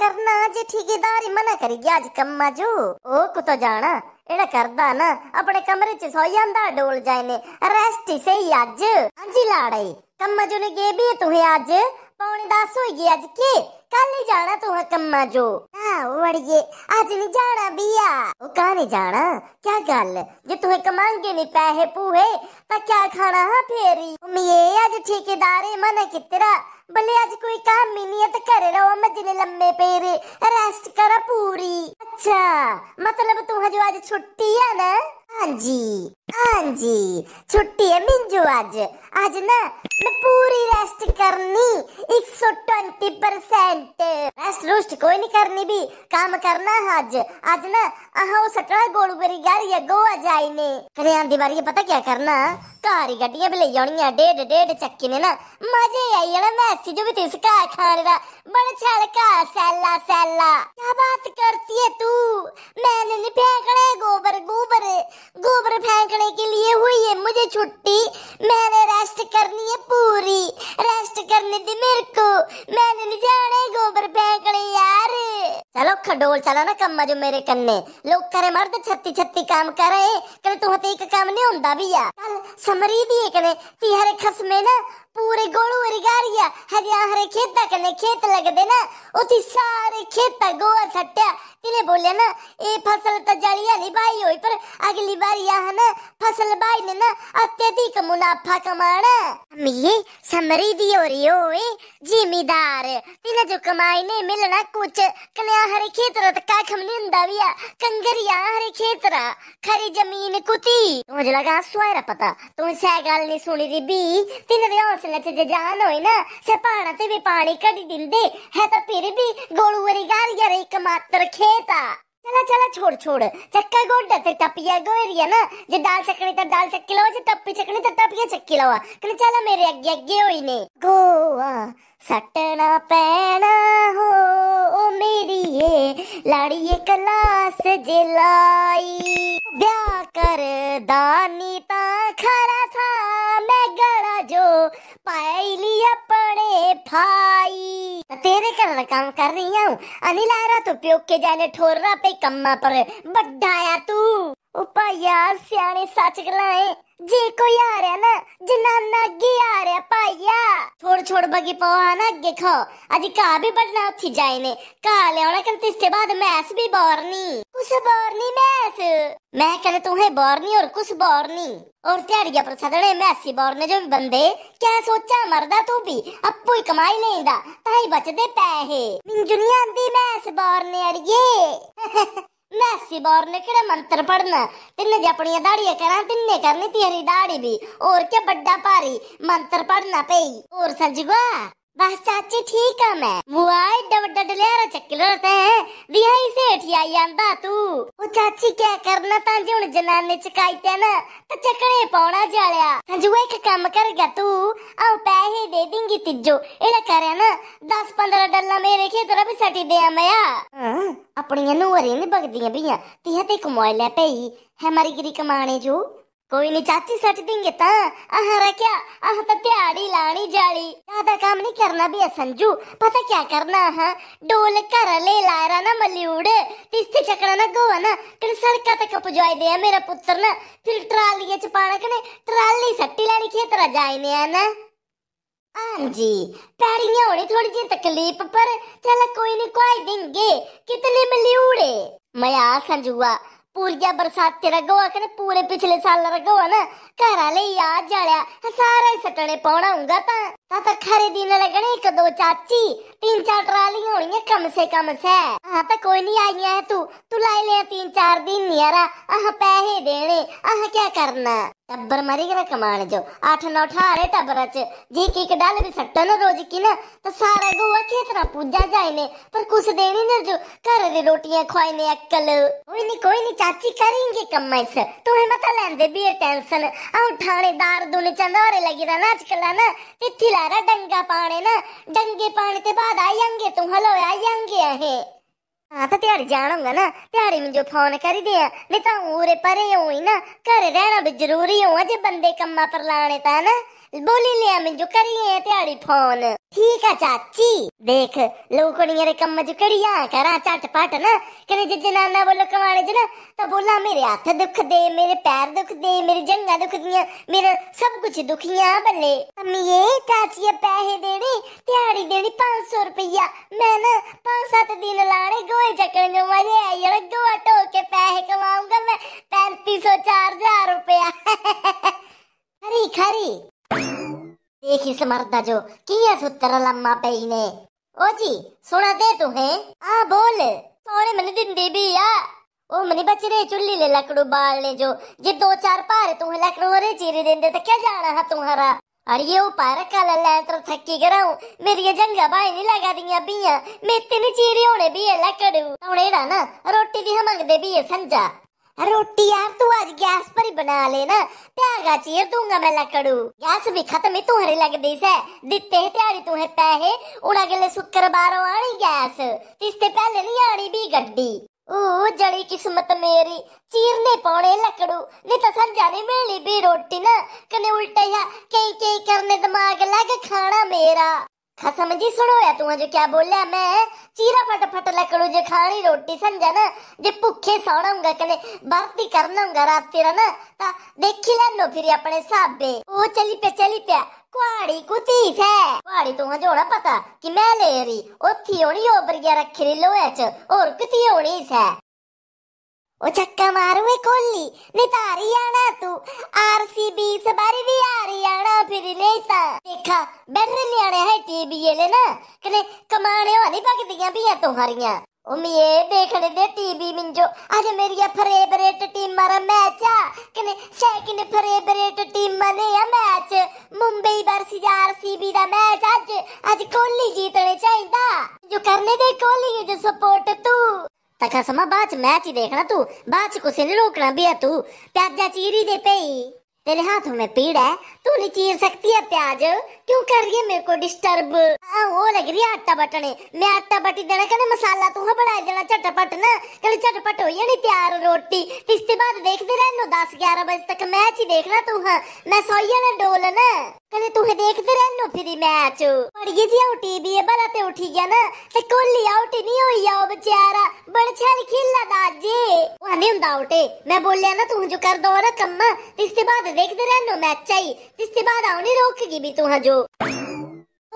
કરના આજે ઠીકેદારી મના કરી ગયા જ કમમાં જો ઓ કુતો જાણા એડા કરદા ના આપણે કમરે ਚ સોઈ ਜਾਂਦਾ ડોલ જાય ને રેસ્ટ સહી ਅੱਜ ਹਾਂਜੀ ਲਾੜਾਈ ਕਮਜੂ ਨੇ ਗੇ ਵੀ ਤੂੰ ਅੱਜ पौने दस हो गए के कल जाना तू कम्मा जो वड़िए नहीं जाना बिया ओ नहीं जाना क्या गल जे तू नहीं पैसे पूहे तो क्या खाना है फेरी ठेकेदारे मन कितरा भले आज कोई काम ही नहीं है तो करे रहो लम्बे पेरे रेस्ट करा पूरी अच्छा मतलब तू जो आज छुट्टी है ना हाँ जी हाँ जी छुट्टी है मिंजू आज आज ना मैं पूरी करनी 120 परसेंट रेस्ट रुस्ट कोई नहीं करनी भी काम करना आज आज ना अहा सटड़ा गोल गोरी गार ये गोवा जाई ने कने आंधी बारी ये पता क्या करना कारी गड्डियां भी ले जानियां डेढ़ डेढ़ चक्की ने ना मजे आई ना मैसी जो भी तिसका खाने का बड़ा का सैला सैला क्या बात करती है तू मैंने नहीं फेंकने गोबर गोबर गोबर फेंकने के लिए हुई है मुझे छुट्टी डोल चला ना कम जो मेरे कन्ने लोग करे मर्द छत्ती छत्ती काम करे पर तू ते एक काम नहीं होंदा भैया कल समरी दी कने ती हरे खसमे ना पूरे गोलू हरी गारिया हरिया हरे खेता कने खेत लगदे ना उथी सारे खेता गोआ सट्या तिने बोले ना ए फसल तो जलिया नहीं बाई हुई पर अगली बार यहाँ ना फसल बाई ने ना अत्यधिक मुनाफा कमाना मिये समरी दी हो रही होए जिम्मेदार तिने जो कमाई ने मिलना कुछ कन्या हरे खेत रत का खमनी हुंदा बिया कंगर यहाँ हरे खेत खरी जमीन ਕੁਤੀ ਮੁਝ ਲਗਾ ਸੁਆਇਰਾ ਪਤਾ ਤੂੰ ਸਹਿ ਗੱਲ ਨਹੀਂ ਸੁਣੀ ਦੀ ਬੀ ਤਿੰਨ ਦੇ ਹੌਸਲੇ ਚ ਜਾਨ ਹੋਏ ਨਾ ਸੇ ਪਹਾੜਾਂ ਤੇ ਵੀ ਪਾਣੀ ਕੱਢੀ ਦਿੰਦੇ ਹੈ ਤਾਂ ਫਿਰ ਵੀ ਗੋਲੂ ਵਰੀ ਗਾਲ ਯਾਰ ਇੱਕ ਮਾਤਰ ਖੇਤਾ चला चला छोड़ छोड़ चक्का गोड ते टपिया गोरिया ना जे डाल सकनी तो डाल चक्की लावा जे टप्पी चकनी तो टपिया चक्की लावा कने चला मेरे अग्गे अग्गे होई ने गोवा सटना पैना हो ओ मेरी ये लाड़ी ये क्लास जिलाई ब्याह कर दानी ता खरा था मैं गड़ा जो पाई लिया पड़े भाई तो तेरे कर काम कर रही हूँ अनिल आ रहा तो प्योग के जाने ठोर पे कम्मा पर बड्ढाया तू उपा यार सियाने सच गलाए जे कोई आ रहा ना जनाना गे आ रहा पाया छोड़ छोड़ बगी पवा ना गे खो अजी का भी बदनाम थी जाए ने का ले कल तो इसके बाद मैस भी बोरनी कुछ बोरनी मैस मैं कहने तू है बोरनी और कुछ बोरनी और त्याड़िया पर सदने मैसी बोरने जो भी बंदे क्या सोचा मरदा तू भी अप्पू ही कमाई नहीं दा ताई बचदे पैहे मिंजुनी आंदी मैस बोरने अड़िए मैसी बोरने केड़ा मंत्र पढ़ना तिन्ने जे अपनी दाड़िया करा तिन्ने करनी तेरी दाढ़ी भी और क्या बड़ा पारी मंत्र पढ़ना पे और सजगवा बस चाची ठीक है मैं मुआई डबडा डलेर चक्किलर ते विहाई सेठ आई आंदा तू ओ चाची क्या करना तां जी हुन जनाने चकाईते ना त तो चकड़े पौना जालिया संजुए एक काम करगा तू आऊ पैसे दे देंगी तिजो एड़ा करे ना 10 15 डल्ला मेरे खेतरा भी सटी दे मया हाँ? अपनी नूहरी नहीं बगदियां भैया तिहा ते कमाई ले पई है मरी गिरी कमाने जो कोई नहीं चाची सट देंगे ता अहरा क्या अह तो त्याड़ी लानी जाली ज्यादा काम नहीं करना भी है संजू पता क्या करना है डोल कर ले लायरा ना मलियूड़ तिस्ती चकड़ा ना गोवा ना कने सड़का तक पुजवाई दे मेरा पुत्र ना फिर ट्राली च पाना कने ट्राली सट्टी लानी खेतरा जाईने ना हाँ जी पैड़ियां होनी थोड़ी जी तकलीफ पर चल कोई नहीं कोई देंगे कितने मलियूड़े मैं आ संजुआ ਪੂਰੀਆ ਬਰਸਾਤ ਤੇ ਰਗਵਾ ਕਨੇ ਪੂਰੇ ਪਿਛਲੇ ਸਾਲ ਰਗਵਾ ਨਾ ਘਰ ਲਈ ਆ ਜਾਲਿਆ ਸਾਰੇ ਸਟਣੇ ਪਾਉਣਾ ਹੁੰਗਾ ਤਾਂ ਤਾਂ ਤਾਂ ਖਰੇ ਦਿਨ ਲੱਗਣੇ ਇੱਕ ਦੋ ਚਾਚੀ ਤਿੰਨ ਚਾਰ ਟਰਾਲੀਆਂ ਹੋਣੀਆਂ ਕਮ ਸੇ ਕਮ ਸੈ ਆ ਤਾਂ ਕੋਈ ਨਹੀਂ ਆਈਆਂ ਹੈ ਤੂੰ ਤੂੰ ਲੈ ਲੈ ਤਿੰਨ ਚਾਰ ਦਿਨ ਯਾਰਾ ਆਹ ਪੈਸੇ ਦੇਣੇ ਆਹ ਕੀ ਕਰਨਾ टब्बर मरी गया कमाने जो आठ नौ अठारह टब्बर च जी की एक डाल भी सकता ना रोज की ना तो सारा गोवा खेतरा पूजा जाए ने पर कुछ देनी ना जो घर दी रोटियां खुआई ने अक्कल कोई नहीं कोई नहीं चाची करेंगे कम से तुम्हें मत लेंदे भी टेंशन आ थानेदार दुन चंदोरे लगी रहा ना आजकल ना तिथि लारा डंगा पाने ना डंगे पाने ते बाद आई आएंगे तुम हलो आई आएंगे ਹਾਂ ਤਾਂ ਦਿਹਾੜੀ ਜਾਣਾ ਨਾ ਦਿਹਾੜੀ ਮੈਨੂੰ ਫੋਨ ਕਰੀ ਦੇ ਆ ਨਹੀਂ ਤਾਂ ਉਰੇ ਪਰੇ ਹੋਈ ਨਾ ਘਰ ਰਹਿਣਾ ਵੀ ਜ਼ਰੂਰੀ ਹੋਆ ਜੇ ਬੰਦੇ ਕੰਮਾਂ ਪਰ ਲਾਣੇ ਤਾਂ ਨਾ बोली लिया मैं जो करी है त्याड़ी फोन ठीक है चाची देख लोकड़ी रे कम जो कड़िया करा चट पट ना करे जे जनाना बोलो कमाने जना तो बोला मेरे हाथ दुख दे मेरे पैर दुख दे मेरी जंगा दुख दिया मेरा सब कुछ दुखिया भले अम्मी ये चाची पैसे देने त्याड़ी देनी पाँच सौ रुपया मैं ना पाँच सात दिन लाने गोए चक्कर जो मजे आई यार गोआ टोक के पैसे कमाऊंगा मैं पैंतीस सौ चार हजार रुपया खरी खरी देखी समर्दा जो किया सुतर लम्मा पेने ओ जी सुना दे तू है आ बोल सोने मन दिन दे भी या ओ मने बचरे चुल्ली ले लकड़ू बालने जो जे दो चार पार तू लकड़ू रे चीरी देंदे तो क्या जाना है तुम्हारा और ये ऊपर काला लैंतर थकी कराऊं मेरी ये जंगा भाई नहीं लगा दिया बिया मैं इतनी चीरी होने भी है लकड़ू तो ना रोटी भी हम मंगदे भी है संजा रोटी यार तू आज गैस पर ही बना लेना त्यागा चीर दूंगा मैं लकड़ू गैस भी खत्म ही तुम्हारी लग दी से दिते है त्यारी तुम्हें पैसे उन अगले शुक्रवार आनी गैस इससे पहले नहीं आनी भी गड्डी ओ जड़ी किस्मत मेरी चीरने पौने लकड़ू नहीं तो समझाने मेली भी रोटी ना कने उल्टा या कई कई करने दिमाग लग खाना मेरा खा समझी सुनो या तू जो क्या बोलिया मैं चीरा फटाफट लकड़ू जे खानी रोटी समझा ना जे भुखे सोणाऊंगा कने बर्फ भी करना होगा रात तेरा ना ता देखी लेनो फिर अपने साबे ओ चली पे चली पे ਕੁਆੜੀ ਕੁਤੀ ਸੈ ਕੁਆੜੀ ਤੂੰ ਹਜੇ ਹੋਣਾ ਪਤਾ ਕਿ ਮੈਂ ਲੈ ਰਹੀ ਉੱਥੀ ਹੋਣੀ ਓਬਰੀਆ ਰੱਖੀ ਲੋਹੇ ਚ ਹੋਰ ਕਿਤੀ ਹੋਣੀ ਸੈ ਉਹ ਚੱਕਾ ਮਾਰੂਏ ਕੋਲੀ ਨਿਤਾਰੀ ਆਣਾ ਤੂੰ ਆਰਸੀਬੀ ਸਬਾਰੀ ਵੀ ਆ ਰਹੀ ਆਣਾ ਫਿਰ ਲੈਤਾ ਦੇਖਾ ਬੈਠੇ ਨਿਆਣੇ ਹੈ ਟੀਬੀਏ ਲੈ ਨਾ ਕਨੇ ਕਮਾਣੇ ਹੋ ਨਹੀਂ ਭਗਦੀਆਂ ਭੀਆਂ ਤੂੰ ਹਰੀਆਂ ਉਮੀਏ ਦੇਖਣੇ ਦੇ ਟੀਵੀ ਮਿੰਜੋ ਅੱਜ ਮੇਰੀ ਫਰੇਬਰੇਟ ਟੀਮ ਦਾ ਮੈਚ ਆ ਕਨੇ ਸੈਕਿੰਡ ਫਰੇਬਰੇਟ ਟੀਮ ਮਨੇ ਆ ਮੈਚ ਮੁੰਬਈ ਵਰਸੀ ਆਰਸੀਬੀ ਦਾ ਮੈਚ ਅੱਜ ਅੱਜ ਕੋਲੀ ਜੀਤਣੇ ਚਾਹੀਦਾ ਜੋ ਕਰਨੇ ਦੇ ਕੋਲੀ ਜੋ ਸਪੋਰਟ ਤੂੰ ತಕಸಮ ಬಾಚ್ ಮ್ಯಾಚ್ देखना तू बाच को से रोकना भी है तू प्याजा चीरी दे पे तेरे हाथों में पीड़ है तू नहीं चीर सकती है प्याज क्यों कर रही है मेरे को डिस्टर्ब वो लग रही है आटा बटने मैं आटा बटी देना कने मसाला तू बना देना चटपट ना कल चटपट हो नहीं तैयार रोटी इसके बाद देखते रहनो 10 11 बजे तक मैच ही देखना तू हां मैं सोइया ना डोल ना कल तू है देखते रहनो फिर मैच पड़ गई जी आउटी भी है बला ते उठी गया ना ते कोली आउटी नहीं होई आओ ಬಡಚಾಲಿ ಖಿಲ್ಲದ ಅಜ್ಜಿ ಅನೇ ಒಂದು ಔಟೆ मैं बोलिया ना तू जो कर दो ना कम्मा इसके बाद देखते रहनो मैच चाहिए इसके बाद आओ नहीं रोकेगी भी तू जो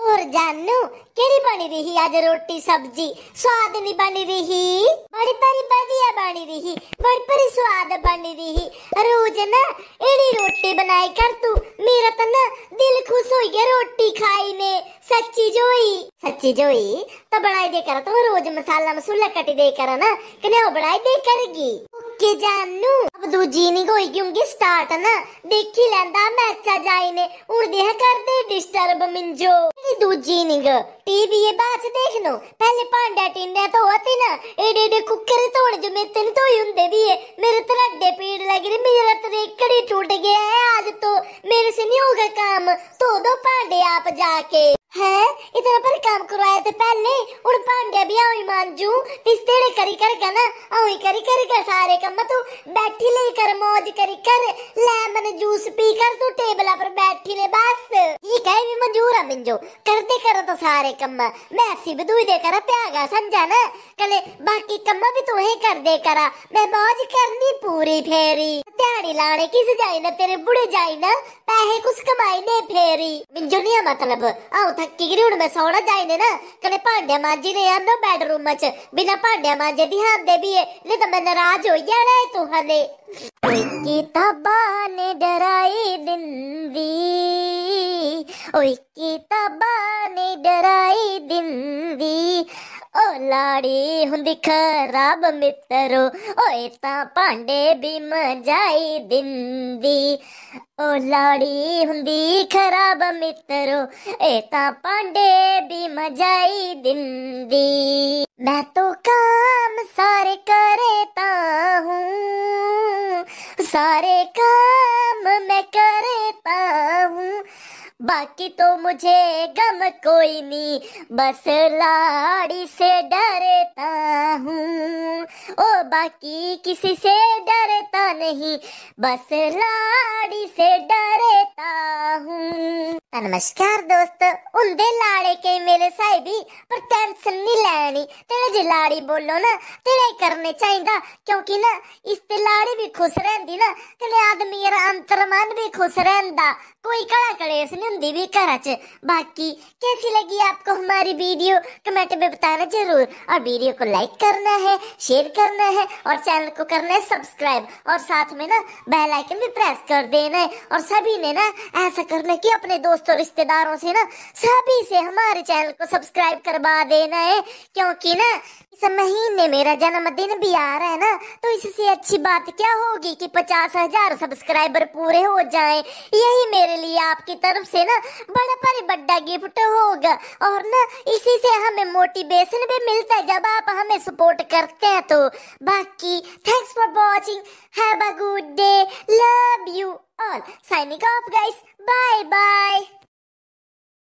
और जानू केरी बनी रही आज रोटी सब्जी स्वाद नहीं बनी रही बड़ी बड़ी बढ़िया बनी रही बड़ी बड़ी स्वाद बनी रही रोज ना एड़ी रोटी बनाई कर तू मेरा तो ना दिल खुश हो गया रोटी खाई ने सच्ची जोई सच्ची जोई तो बनाई दे कर तू तो रोज मसाला मसूला कटी दे कर ना कने वो बनाई दे करगी ਕੇ ਜਾਨੂ ਅਬ ਦੂਜੀ ਨਹੀਂ ਕੋਈ ਕਿਉਂਕਿ ਸਟਾਰਟ ਨਾ ਦੇਖ ਹੀ ਲੈਂਦਾ ਮੈਚਾ ਜਾਈ ਨੇ ਹੁਣ ਦੇ ਕਰਦੇ ਡਿਸਟਰਬ ਮਿੰਜੋ ਇਹ ਦੂਜੀ ਨਿਗ टीवी ये बात देख लो पहले पांडा टिंडा तो होती ना एडे एडे कुकर तोड़ जो मैं तेन तो हुंदे भी है मेरे तो हड्डे पीड़ लग रही मेरा तो रेकड़ी टूट गया है आज तो मेरे से नहीं होगा काम तो दो पांडे आप जाके है इतना पर काम करवाए थे पहले उन पांडे भी आओ मांजू तिस तेरे करी कर का ना आओ करी कर का सारे कम तू बैठी ले कर मौज करी कर ले जूस पी कर तू टेबल पर बैठी ले बस ये कहे भी मंजूर है मिंजो करते करो तो सारे ಕಮ್ಮ ಮ್ಯಾಸಿ ಬದುಯ್ದೆ ಕರ ಪ್ಯಾಗ ಸಂಜಾನ ಕಲೆ ಬಾಕಿ ಕಮ್ಮ भी तू ही कर दे करा मैं मौज करनी पूरी फेरी दिहाड़ी लाने किस जाई ना तेरे बुढ़े जाई ना पैसे कुछ कमाई ने फेरी मिंजो नहीं मतलब आऊ थकी गिरी हूं मैं सोना जाई ने ना कने भांडे मांजी ने आंदो बेडरूम च बिना भांडे मांजे दी हांदे भी है तो मैं नाराज हो जाना तू हले किताबा ने ने डराई दिंदी लाड़ी हुंदी खराब मित्र ओए पांडे भी मजाई दिंदी ओ लाड़ी हुंदी खराब मित्रो ए ता पांडे भी मजाई दिंदी मैं तो काम सारे करे ता हूं सारे काम मैं करता हूँ बाकी तो मुझे गम कोई नहीं बस लाड़ी से डरता हूँ ओ बाकी किसी से डरता नहीं बस लाड़ी से डरता हूँ हाँ, नमस्कार दोस्त उंदे लाड़े के मेरे साहिबी पर टेंशन नहीं लैनी तेरे जे लाड़ी बोलो ना तेरे करने चाहिए क्योंकि ना इस ते लाड़ी भी खुश रहंदी ना कने आदमी यार अंतर्मन भी खुश रहंदा कोई कड़ा कलेस नहीं हुंदी भी घर च बाकी कैसी लगी आपको हमारी वीडियो कमेंट में बताना जरूर और वीडियो को लाइक करना है शेयर करना है और चैनल को करना है सब्सक्राइब और साथ में ना बेल आइकन भी प्रेस कर देना है और सभी ने ना ऐसा करना कि अपने दोस्त दोस्तों रिश्तेदारों से ना सभी से हमारे चैनल को सब्सक्राइब करवा देना है क्योंकि ना इस महीने मेरा जन्मदिन भी आ रहा है ना तो इससे अच्छी बात क्या होगी कि पचास हजार सब्सक्राइबर पूरे हो जाएं यही मेरे लिए आपकी तरफ से ना बड़ा पर बड़ा गिफ्ट होगा और ना इसी से हमें मोटिवेशन भी मिलता है जब आप हमें सपोर्ट करते हैं तो बाकी thanks for watching have a good day love you all. Signing off, guys. Bye bye.